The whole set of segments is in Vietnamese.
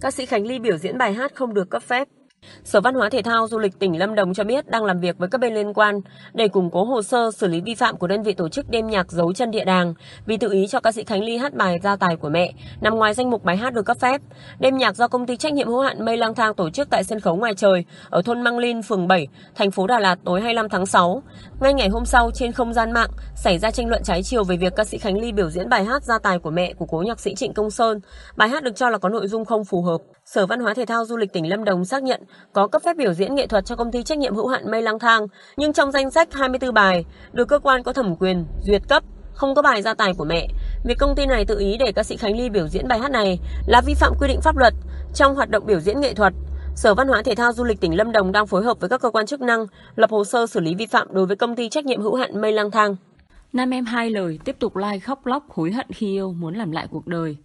Ca sĩ Khánh Ly biểu diễn bài hát không được cấp phép. Sở Văn hóa Thể thao Du lịch tỉnh Lâm Đồng cho biết đang làm việc với các bên liên quan để củng cố hồ sơ xử lý vi phạm của đơn vị tổ chức đêm nhạc giấu chân địa đàng vì tự ý cho ca sĩ Khánh Ly hát bài Gia tài của mẹ nằm ngoài danh mục bài hát được cấp phép. Đêm nhạc do công ty trách nhiệm hữu hạn Mây Lang Thang tổ chức tại sân khấu ngoài trời ở thôn Mang Linh, phường 7, thành phố Đà Lạt tối 25 tháng 6. Ngay ngày hôm sau trên không gian mạng xảy ra tranh luận trái chiều về việc ca sĩ Khánh Ly biểu diễn bài hát Gia tài của mẹ của cố nhạc sĩ Trịnh Công Sơn. Bài hát được cho là có nội dung không phù hợp. Sở Văn hóa Thể thao Du lịch tỉnh Lâm Đồng xác nhận có cấp phép biểu diễn nghệ thuật cho công ty trách nhiệm hữu hạn Mây Lang Thang, nhưng trong danh sách 24 bài được cơ quan có thẩm quyền duyệt cấp không có bài gia tài của mẹ. Việc công ty này tự ý để ca sĩ Khánh Ly biểu diễn bài hát này là vi phạm quy định pháp luật trong hoạt động biểu diễn nghệ thuật. Sở Văn hóa Thể thao Du lịch tỉnh Lâm Đồng đang phối hợp với các cơ quan chức năng lập hồ sơ xử lý vi phạm đối với công ty trách nhiệm hữu hạn Mây Lang Thang. Nam em hai lời tiếp tục like khóc lóc hối hận khi yêu muốn làm lại cuộc đời.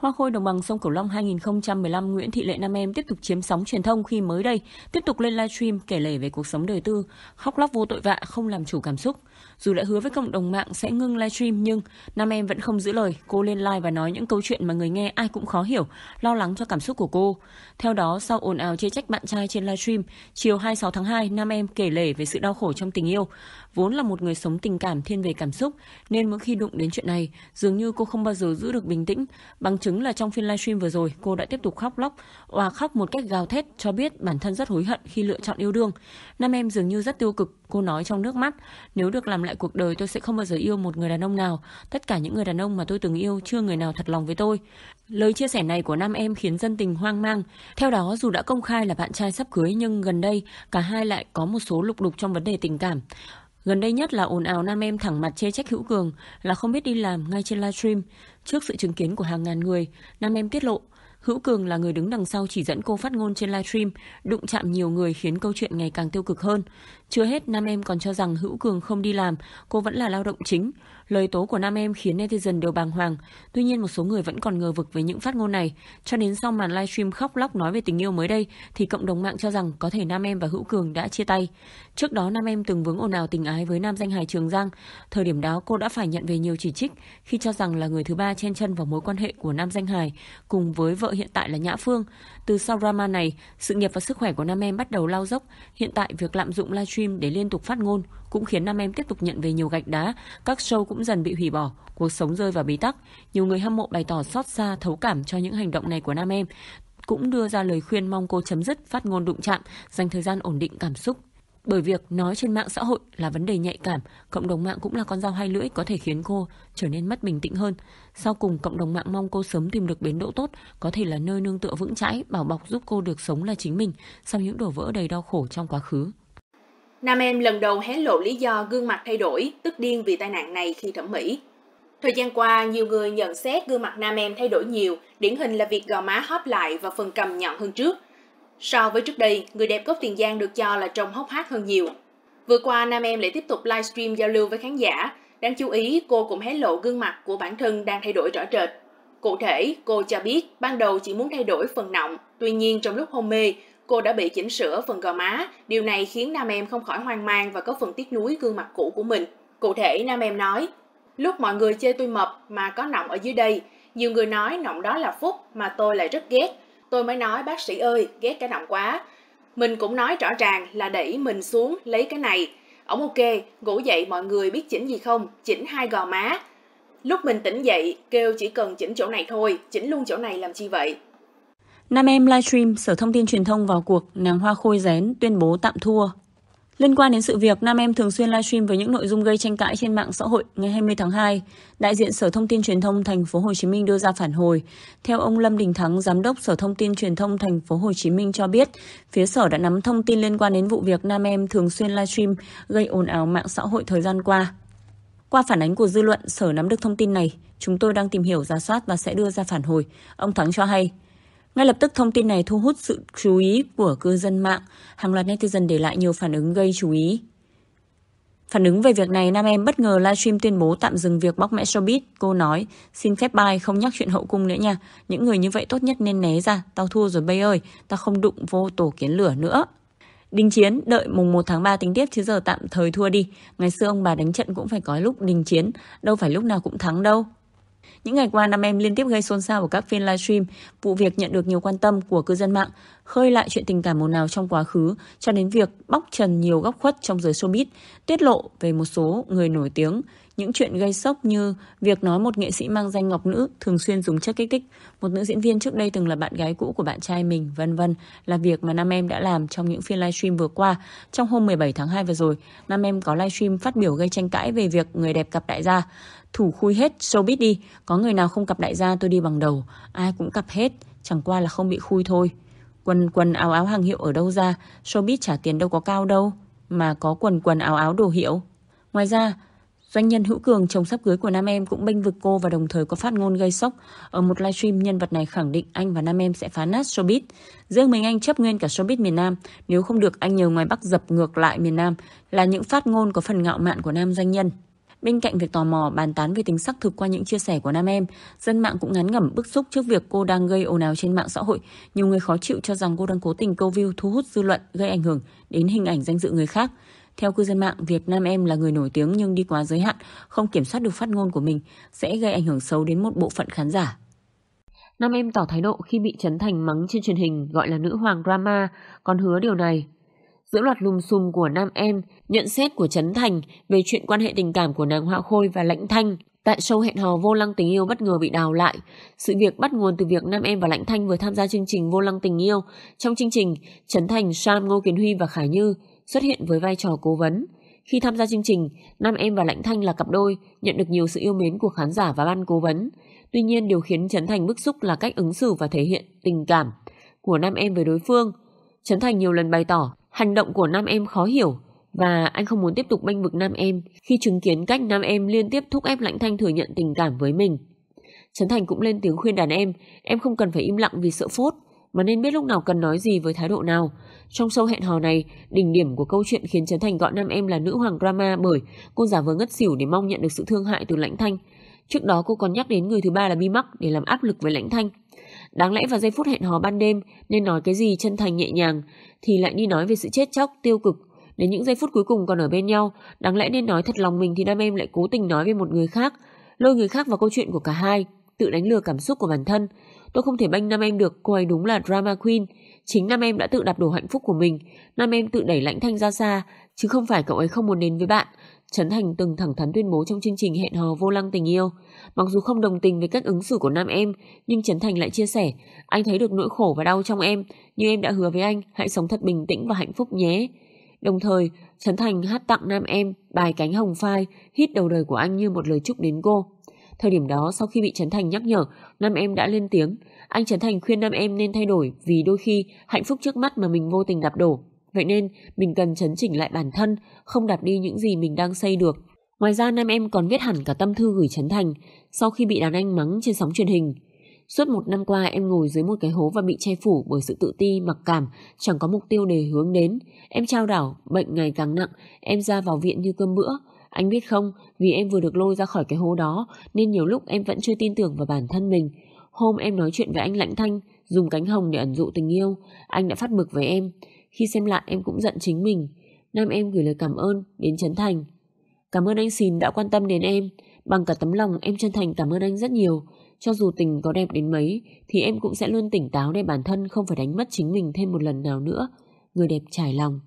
Hoa khôi đồng bằng sông Cửu Long 2015 Nguyễn Thị Lệ Nam Em tiếp tục chiếm sóng truyền thông khi mới đây tiếp tục lên livestream kể lể về cuộc sống đời tư, khóc lóc vô tội vạ không làm chủ cảm xúc. Dù đã hứa với cộng đồng mạng sẽ ngưng livestream nhưng Nam Em vẫn không giữ lời, cô lên live và nói những câu chuyện mà người nghe ai cũng khó hiểu, lo lắng cho cảm xúc của cô. Theo đó, sau ồn ào chê trách bạn trai trên livestream, chiều 26 tháng 2, Nam Em kể lể về sự đau khổ trong tình yêu. Vốn là một người sống tình cảm thiên về cảm xúc nên mỗi khi đụng đến chuyện này, dường như cô không bao giờ giữ được bình tĩnh bằng chứng chứng là trong phiên livestream vừa rồi, cô đã tiếp tục khóc lóc, và khóc một cách gào thét cho biết bản thân rất hối hận khi lựa chọn yêu đương. Nam em dường như rất tiêu cực, cô nói trong nước mắt. Nếu được làm lại cuộc đời tôi sẽ không bao giờ yêu một người đàn ông nào. Tất cả những người đàn ông mà tôi từng yêu chưa người nào thật lòng với tôi. Lời chia sẻ này của nam em khiến dân tình hoang mang. Theo đó, dù đã công khai là bạn trai sắp cưới nhưng gần đây cả hai lại có một số lục đục trong vấn đề tình cảm. Gần đây nhất là ồn ào nam em thẳng mặt chê trách Hữu Cường là không biết đi làm ngay trên livestream. Trước sự chứng kiến của hàng ngàn người, nam em tiết lộ Hữu Cường là người đứng đằng sau chỉ dẫn cô phát ngôn trên livestream, đụng chạm nhiều người khiến câu chuyện ngày càng tiêu cực hơn. Chưa hết, Nam Em còn cho rằng Hữu Cường không đi làm, cô vẫn là lao động chính. Lời tố của Nam Em khiến netizen đều bàng hoàng. Tuy nhiên, một số người vẫn còn ngờ vực với những phát ngôn này. Cho đến sau màn livestream khóc lóc nói về tình yêu mới đây, thì cộng đồng mạng cho rằng có thể Nam Em và Hữu Cường đã chia tay. Trước đó, Nam Em từng vướng ồn ào tình ái với nam danh hài Trường Giang. Thời điểm đó, cô đã phải nhận về nhiều chỉ trích khi cho rằng là người thứ ba chen chân vào mối quan hệ của nam danh hài cùng với vợ hiện tại là Nhã Phương. Từ sau drama này, sự nghiệp và sức khỏe của Nam Em bắt đầu lao dốc. Hiện tại, việc lạm dụng livestream livestream để liên tục phát ngôn cũng khiến nam em tiếp tục nhận về nhiều gạch đá, các show cũng dần bị hủy bỏ, cuộc sống rơi vào bế tắc. Nhiều người hâm mộ bày tỏ xót xa, thấu cảm cho những hành động này của nam em, cũng đưa ra lời khuyên mong cô chấm dứt phát ngôn đụng chạm, dành thời gian ổn định cảm xúc. Bởi việc nói trên mạng xã hội là vấn đề nhạy cảm, cộng đồng mạng cũng là con dao hai lưỡi có thể khiến cô trở nên mất bình tĩnh hơn. Sau cùng, cộng đồng mạng mong cô sớm tìm được bến đỗ tốt, có thể là nơi nương tựa vững chãi, bảo bọc giúp cô được sống là chính mình sau những đổ vỡ đầy đau khổ trong quá khứ. Nam em lần đầu hé lộ lý do gương mặt thay đổi, tức điên vì tai nạn này khi thẩm mỹ. Thời gian qua, nhiều người nhận xét gương mặt nam em thay đổi nhiều, điển hình là việc gò má hóp lại và phần cằm nhọn hơn trước. So với trước đây, người đẹp gốc Tiền Giang được cho là trông hốc hác hơn nhiều. Vừa qua, nam em lại tiếp tục livestream giao lưu với khán giả. Đáng chú ý, cô cũng hé lộ gương mặt của bản thân đang thay đổi rõ rệt. Cụ thể, cô cho biết ban đầu chỉ muốn thay đổi phần nọng, tuy nhiên trong lúc hôn mê, Cô đã bị chỉnh sửa phần gò má, điều này khiến nam em không khỏi hoang mang và có phần tiếc nuối gương mặt cũ của mình. Cụ thể, nam em nói, lúc mọi người chơi tôi mập mà có nọng ở dưới đây, nhiều người nói nọng đó là phúc mà tôi lại rất ghét. Tôi mới nói bác sĩ ơi, ghét cái nọng quá. Mình cũng nói rõ ràng là đẩy mình xuống lấy cái này. ông ok, ngủ dậy mọi người biết chỉnh gì không? Chỉnh hai gò má. Lúc mình tỉnh dậy, kêu chỉ cần chỉnh chỗ này thôi, chỉnh luôn chỗ này làm chi vậy? Nam Em livestream Sở Thông tin Truyền thông vào cuộc, nàng Hoa Khôi Rén tuyên bố tạm thua. Liên quan đến sự việc, Nam Em thường xuyên livestream với những nội dung gây tranh cãi trên mạng xã hội ngày 20 tháng 2, đại diện Sở Thông tin Truyền thông Thành phố Hồ Chí Minh đưa ra phản hồi. Theo ông Lâm Đình Thắng, giám đốc Sở Thông tin Truyền thông Thành phố Hồ Chí Minh cho biết, phía sở đã nắm thông tin liên quan đến vụ việc Nam Em thường xuyên livestream gây ồn ào mạng xã hội thời gian qua. Qua phản ánh của dư luận, sở nắm được thông tin này, chúng tôi đang tìm hiểu, ra soát và sẽ đưa ra phản hồi. Ông Thắng cho hay, ngay lập tức thông tin này thu hút sự chú ý của cư dân mạng, hàng loạt netizen để lại nhiều phản ứng gây chú ý. Phản ứng về việc này, nam em bất ngờ livestream tuyên bố tạm dừng việc bóc mẽ showbiz. Cô nói, xin phép bài không nhắc chuyện hậu cung nữa nha. Những người như vậy tốt nhất nên né ra. Tao thua rồi bay ơi, tao không đụng vô tổ kiến lửa nữa. Đình chiến, đợi mùng 1 tháng 3 tính tiếp chứ giờ tạm thời thua đi. Ngày xưa ông bà đánh trận cũng phải có lúc đình chiến, đâu phải lúc nào cũng thắng đâu. Những ngày qua, nam em liên tiếp gây xôn xao ở các phiên livestream. Vụ việc nhận được nhiều quan tâm của cư dân mạng, khơi lại chuyện tình cảm mồn nào trong quá khứ, cho đến việc bóc trần nhiều góc khuất trong giới showbiz, tiết lộ về một số người nổi tiếng, những chuyện gây sốc như việc nói một nghệ sĩ mang danh ngọc nữ thường xuyên dùng chất kích thích, một nữ diễn viên trước đây từng là bạn gái cũ của bạn trai mình, vân vân là việc mà Nam Em đã làm trong những phiên livestream vừa qua. Trong hôm 17 tháng 2 vừa rồi, Nam Em có livestream phát biểu gây tranh cãi về việc người đẹp cặp đại gia. Thủ khui hết showbiz đi, có người nào không cặp đại gia tôi đi bằng đầu, ai cũng cặp hết, chẳng qua là không bị khui thôi. Quần quần áo áo hàng hiệu ở đâu ra, showbiz trả tiền đâu có cao đâu, mà có quần quần áo áo đồ hiệu. Ngoài ra, Doanh nhân Hữu Cường, chồng sắp cưới của nam em cũng bênh vực cô và đồng thời có phát ngôn gây sốc. Ở một livestream, nhân vật này khẳng định anh và nam em sẽ phá nát showbiz. Riêng mình anh chấp nguyên cả showbiz miền Nam. Nếu không được, anh nhờ ngoài Bắc dập ngược lại miền Nam là những phát ngôn có phần ngạo mạn của nam doanh nhân. Bên cạnh việc tò mò bàn tán về tính xác thực qua những chia sẻ của nam em, dân mạng cũng ngán ngẩm bức xúc trước việc cô đang gây ồn ào trên mạng xã hội. Nhiều người khó chịu cho rằng cô đang cố tình câu view thu hút dư luận, gây ảnh hưởng đến hình ảnh danh dự người khác. Theo cư dân mạng, việc nam em là người nổi tiếng nhưng đi quá giới hạn, không kiểm soát được phát ngôn của mình sẽ gây ảnh hưởng xấu đến một bộ phận khán giả. Nam em tỏ thái độ khi bị Trấn Thành mắng trên truyền hình gọi là nữ hoàng drama, còn hứa điều này. Giữa loạt lùm xùm của nam em, nhận xét của Trấn Thành về chuyện quan hệ tình cảm của nàng Họa Khôi và Lãnh Thanh tại show hẹn hò vô lăng tình yêu bất ngờ bị đào lại. Sự việc bắt nguồn từ việc Nam Em và Lãnh Thanh vừa tham gia chương trình vô lăng tình yêu. Trong chương trình, Trấn Thành, Sam, Ngô Kiến Huy và Khải Như xuất hiện với vai trò cố vấn. Khi tham gia chương trình, Nam Em và Lãnh Thanh là cặp đôi nhận được nhiều sự yêu mến của khán giả và ban cố vấn. Tuy nhiên, điều khiến Trấn Thành bức xúc là cách ứng xử và thể hiện tình cảm của Nam Em với đối phương. Trấn Thành nhiều lần bày tỏ hành động của Nam Em khó hiểu và anh không muốn tiếp tục bênh vực Nam Em khi chứng kiến cách Nam Em liên tiếp thúc ép Lãnh Thanh thừa nhận tình cảm với mình. Trấn Thành cũng lên tiếng khuyên đàn em, em không cần phải im lặng vì sợ phốt, mà nên biết lúc nào cần nói gì với thái độ nào. Trong sâu hẹn hò này, đỉnh điểm của câu chuyện khiến Trấn Thành gọi nam em là nữ hoàng drama bởi cô giả vờ ngất xỉu để mong nhận được sự thương hại từ Lãnh Thanh. Trước đó cô còn nhắc đến người thứ ba là Bi Mắc để làm áp lực với Lãnh Thanh. Đáng lẽ vào giây phút hẹn hò ban đêm nên nói cái gì chân thành nhẹ nhàng thì lại đi nói về sự chết chóc, tiêu cực. Đến những giây phút cuối cùng còn ở bên nhau, đáng lẽ nên nói thật lòng mình thì nam em lại cố tình nói về một người khác, lôi người khác vào câu chuyện của cả hai, tự đánh lừa cảm xúc của bản thân. Tôi không thể banh Nam Em được, cô ấy đúng là drama queen. Chính Nam Em đã tự đạp đổ hạnh phúc của mình. Nam Em tự đẩy Lãnh Thanh ra xa, chứ không phải cậu ấy không muốn đến với bạn. Trấn Thành từng thẳng thắn tuyên bố trong chương trình hẹn hò vô lăng tình yêu. Mặc dù không đồng tình với cách ứng xử của nam em, nhưng Trấn Thành lại chia sẻ, anh thấy được nỗi khổ và đau trong em, như em đã hứa với anh, hãy sống thật bình tĩnh và hạnh phúc nhé. Đồng thời, Trấn Thành hát tặng nam em bài Cánh Hồng Phai, hít đầu đời của anh như một lời chúc đến cô. Thời điểm đó sau khi bị Trấn Thành nhắc nhở, Nam Em đã lên tiếng. Anh Trấn Thành khuyên Nam Em nên thay đổi vì đôi khi hạnh phúc trước mắt mà mình vô tình đạp đổ. Vậy nên mình cần chấn chỉnh lại bản thân, không đạp đi những gì mình đang xây được. Ngoài ra Nam Em còn viết hẳn cả tâm thư gửi Trấn Thành sau khi bị đàn anh mắng trên sóng truyền hình. Suốt một năm qua em ngồi dưới một cái hố và bị che phủ bởi sự tự ti, mặc cảm, chẳng có mục tiêu để hướng đến. Em trao đảo, bệnh ngày càng nặng, em ra vào viện như cơm bữa. Anh biết không, vì em vừa được lôi ra khỏi cái hố đó nên nhiều lúc em vẫn chưa tin tưởng vào bản thân mình. Hôm em nói chuyện với anh Lãnh Thanh, dùng cánh hồng để ẩn dụ tình yêu, anh đã phát mực với em. Khi xem lại em cũng giận chính mình. Nam em gửi lời cảm ơn đến Trấn Thành. Cảm ơn anh Xìn đã quan tâm đến em. Bằng cả tấm lòng em chân thành cảm ơn anh rất nhiều. Cho dù tình có đẹp đến mấy thì em cũng sẽ luôn tỉnh táo để bản thân không phải đánh mất chính mình thêm một lần nào nữa. Người đẹp trải lòng.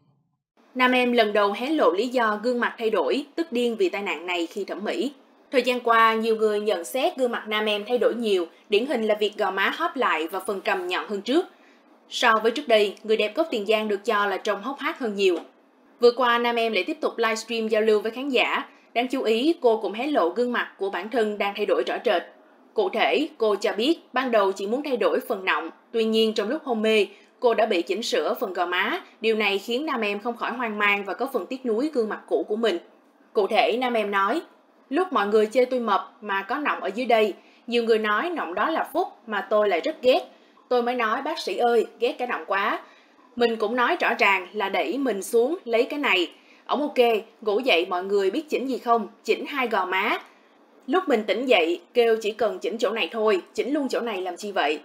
Nam em lần đầu hé lộ lý do gương mặt thay đổi, tức điên vì tai nạn này khi thẩm mỹ. Thời gian qua, nhiều người nhận xét gương mặt nam em thay đổi nhiều, điển hình là việc gò má hóp lại và phần cầm nhọn hơn trước. So với trước đây, người đẹp gốc Tiền Giang được cho là trông hốc hác hơn nhiều. Vừa qua, nam em lại tiếp tục livestream giao lưu với khán giả. Đáng chú ý, cô cũng hé lộ gương mặt của bản thân đang thay đổi rõ rệt. Cụ thể, cô cho biết ban đầu chỉ muốn thay đổi phần nọng, tuy nhiên trong lúc hôn mê, Cô đã bị chỉnh sửa phần gò má, điều này khiến nam em không khỏi hoang mang và có phần tiếc nuối gương mặt cũ của mình. Cụ thể, nam em nói, lúc mọi người chơi tôi mập mà có nọng ở dưới đây, nhiều người nói nọng đó là phúc mà tôi lại rất ghét. Tôi mới nói bác sĩ ơi, ghét cái nọng quá. Mình cũng nói rõ ràng là đẩy mình xuống lấy cái này. ông ok, ngủ dậy mọi người biết chỉnh gì không? Chỉnh hai gò má. Lúc mình tỉnh dậy, kêu chỉ cần chỉnh chỗ này thôi, chỉnh luôn chỗ này làm chi vậy?